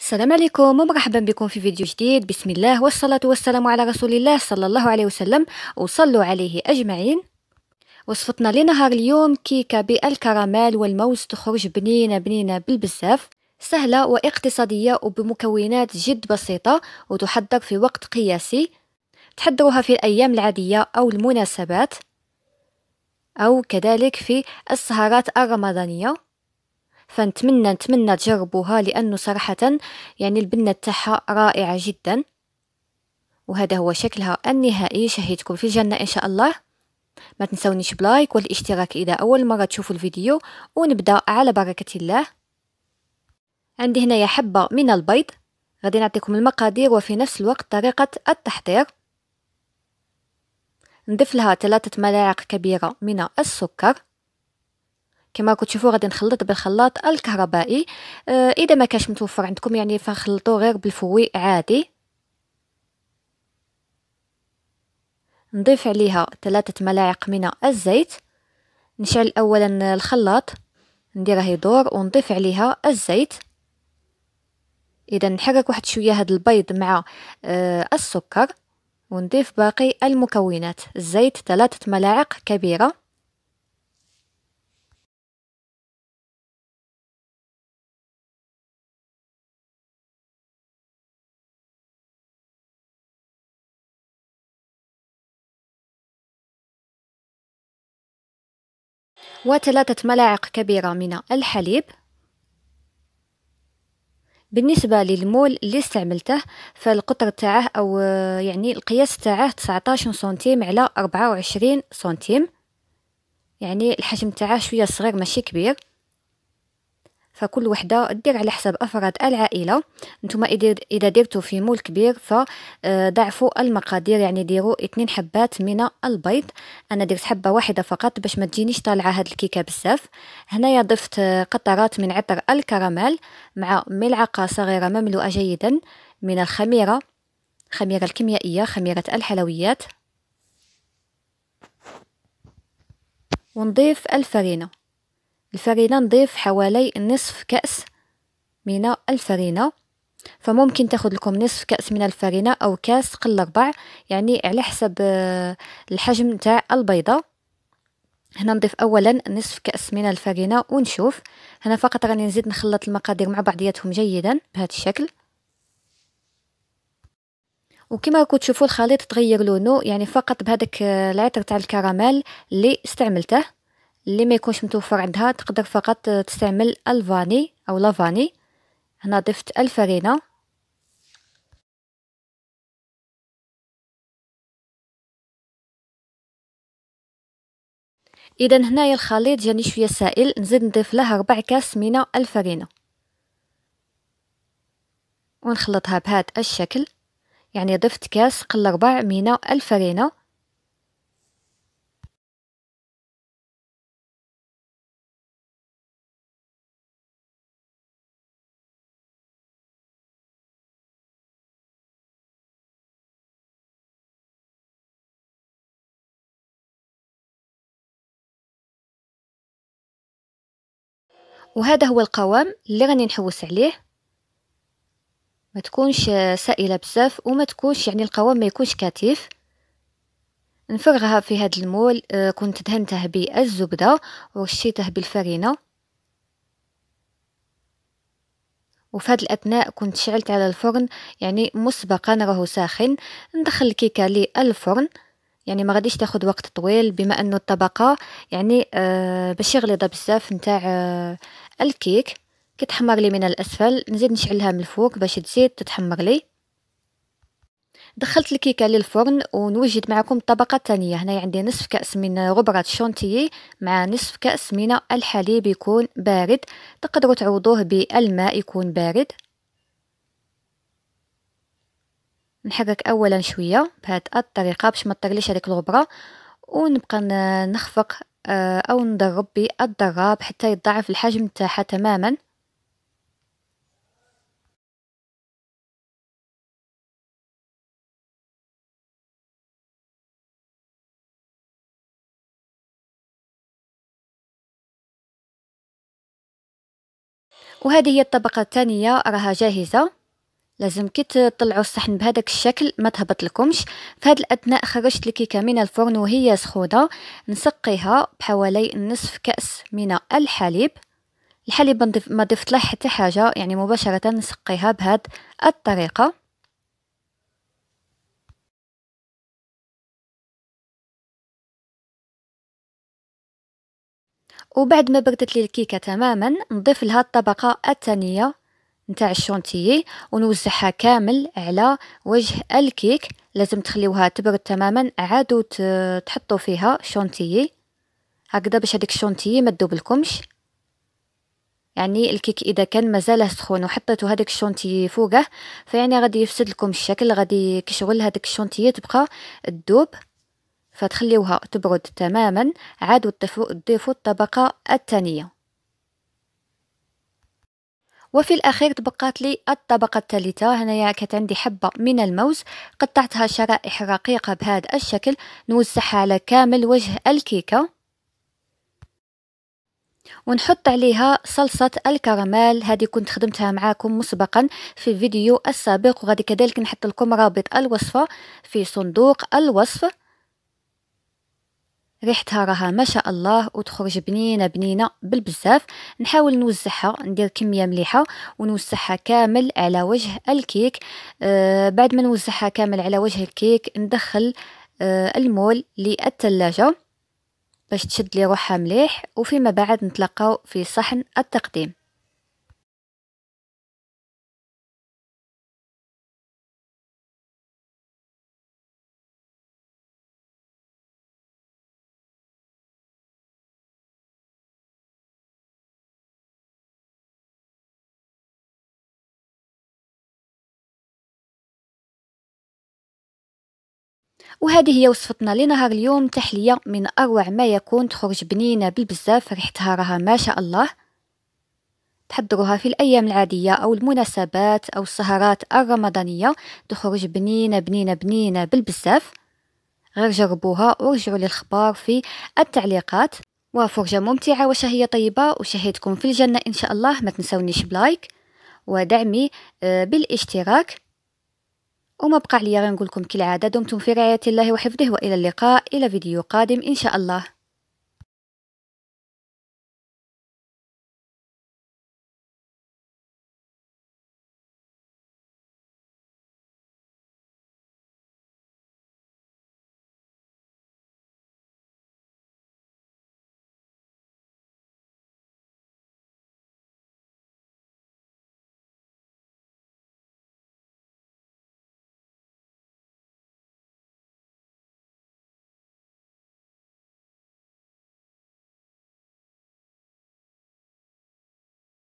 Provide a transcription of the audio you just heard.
السلام عليكم ومرحبا بكم في فيديو جديد بسم الله والصلاة والسلام على رسول الله صلى الله عليه وسلم وصلوا عليه أجمعين وصفتنا لنهار اليوم كيكة بالكراميل والموز تخرج بنينة بنينة بالبزاف سهلة واقتصادية وبمكونات جد بسيطة وتحضر في وقت قياسي تحضروها في الأيام العادية أو المناسبات أو كذلك في السهرات الرمضانية فنتمنى نتمنى تجربوها لأنه صراحة يعني البنة تاعها رائعة جدا وهذا هو شكلها النهائي شهيتكم في الجنة إن شاء الله ما تنسونيش بلايك والاشتراك إذا أول مرة تشوفوا الفيديو ونبدأ على بركة الله عندي هنايا حبة من البيض غادي نعطيكم المقادير وفي نفس الوقت طريقة التحضير نضيف لها ثلاثة ملاعق كبيرة من السكر كما تشوفوا غادي نخلط بالخلاط الكهربائي آه اذا ما كاش متوفر عندكم يعني فنخلطوا غير بالفوي عادي نضيف عليها ثلاثة ملاعق من الزيت نشعل اولا الخلاط نديره يدور ونضيف عليها الزيت اذا نحرك واحد شويه هذا البيض مع آه السكر ونضيف باقي المكونات الزيت ثلاثة ملاعق كبيره وثلاثة ملاعق كبيرة من الحليب بالنسبة للمول اللي استعملته فالقطر تاعه أو يعني القياس تاعه 19 سنتيم على 24 سنتيم يعني الحجم تاعه شوية صغير ماشي كبير فكل وحده دير على حسب افراد العائله نتوما اذا درتو في مول كبير فضعفوا آه، المقادير يعني ديروا اثنين حبات من البيض انا درت حبه واحده فقط باش ما تجينيش طالعه هاد الكيكه بزاف هنايا ضفت قطرات من عطر الكراميل مع ملعقه صغيره مملوءه جيدا من الخميره خميره الكيميائيه خميره الحلويات ونضيف الفرينه الفرينة نضيف حوالي نصف كأس من الفرينة فممكن تاخد لكم نصف كأس من الفرينة أو كاس قل ربع يعني على حسب آه، الحجم تاع البيضة هنا نضيف اولا نصف كاس من الفرينه ونشوف هنا فقط راني نزيد نخلط المقادير مع بعضياتهم جيدا بهذا الشكل وكما راكم تشوفوا الخليط تغير لونه يعني فقط بهذاك آه، العطر تاع الكراميل اللي استعملته اللي ما يكونش متوفر عندها تقدر فقط تستعمل الفاني او لافاني هنا ضفت الفرينه اذا هنايا الخليط جاني شويه سائل نزيد نضيف له ربع كاس من الفرينه ونخلطها بهذا الشكل يعني ضفت كاس قل ربع من الفرينه وهذا هو القوام اللي غني نحوس عليه ما تكونش سائله بزاف وما تكونش يعني القوام ما يكونش كثيف نفرغها في هذا المول آه، كنت دهنته بالزبده ورشيته بالفرينه وفي هذا الاثناء كنت شعلت على الفرن يعني مسبقا راهو ساخن ندخل الكيكه للفرن يعني ما غاديش تاخذ وقت طويل بما انه الطبقه يعني آه باش يغليظه بزاف نتاع آه الكيك كتحمر لي من الاسفل نزيد نشعلها من الفوق باش تزيد تتحمر لي دخلت الكيكه للفرن ونوجد معكم الطبقه الثانيه هنا عندي نصف كاس من غبره الشونتيي مع نصف كاس من الحليب يكون بارد تقدروا تعوضوه بالماء يكون بارد نحرك اولا شويه بهاد الطريقه باش ما طرليش هذيك الغبره ونبقى نخفق آه، او نضرب بالضراب حتى يتضاعف الحجم تاعها تماما وهذه هي الطبقة الثانية راها جاهزة لازم كي تطلعوا الصحن بهذاك الشكل ما تهبط لكمش في الاثناء خرجت الكيكه من الفرن وهي سخونه نسقيها بحوالي نصف كاس من الحليب الحليب ما ضفت له حتى حاجه يعني مباشره نسقيها بهذه الطريقه وبعد ما بردت لي الكيكه تماما نضيف لها الطبقه الثانيه نتاع الشونتيي ونوزعها كامل على وجه الكيك لازم تخليوها تبرد تماما عادوا تحطوا فيها شونتيي هكذا باش هذيك الشونتيي ما تدوبلكمش يعني الكيك اذا كان مازال سخون وحطيتو هذاك الشونتيي فوقه فيعني غادي يفسد لكم الشكل غادي كشغل هذاك الشونتيي تبقى تدوب فتخليوها تبرد تماما عادوا تضيفوا الطبقه الثانيه وفي الأخير تبقات لي الطبقة الثالثة هنايا كانت عندي حبة من الموز قطعتها شرائح رقيقة بهذا الشكل نوزعها على كامل وجه الكيكة ونحط عليها صلصة الكراميل هذه كنت خدمتها معاكم مسبقا في الفيديو السابق وغادي كذلك نحط لكم رابط الوصفة في صندوق الوصف ريحتها راها ما شاء الله وتخرج بنينه بنينه بالبزاف نحاول نوزعها ندير كميه مليحه ونوزعها كامل على وجه الكيك آه بعد ما نوزعها كامل على وجه الكيك ندخل آه المول للثلاجه باش تشد لي روحها مليح وفيما بعد نتلاقاو في صحن التقديم وهذه هي وصفتنا لنهار اليوم تحلية من أروع ما يكون تخرج بنينة بالبزاف ريحتها راها ما شاء الله تحضروها في الأيام العادية أو المناسبات أو السهرات الرمضانية تخرج بنينة بنينة بنينة بالبزاف غير جربوها ورجعوا لي الخبار في التعليقات وفرجة ممتعة وشهية طيبة وشهيتكم في الجنة إن شاء الله ما تنسونيش بلايك ودعمي آه، بالاشتراك وما بقى عليا غير نقول لكم كالعاده دمتم في رعايه الله وحفظه والى اللقاء الى فيديو قادم ان شاء الله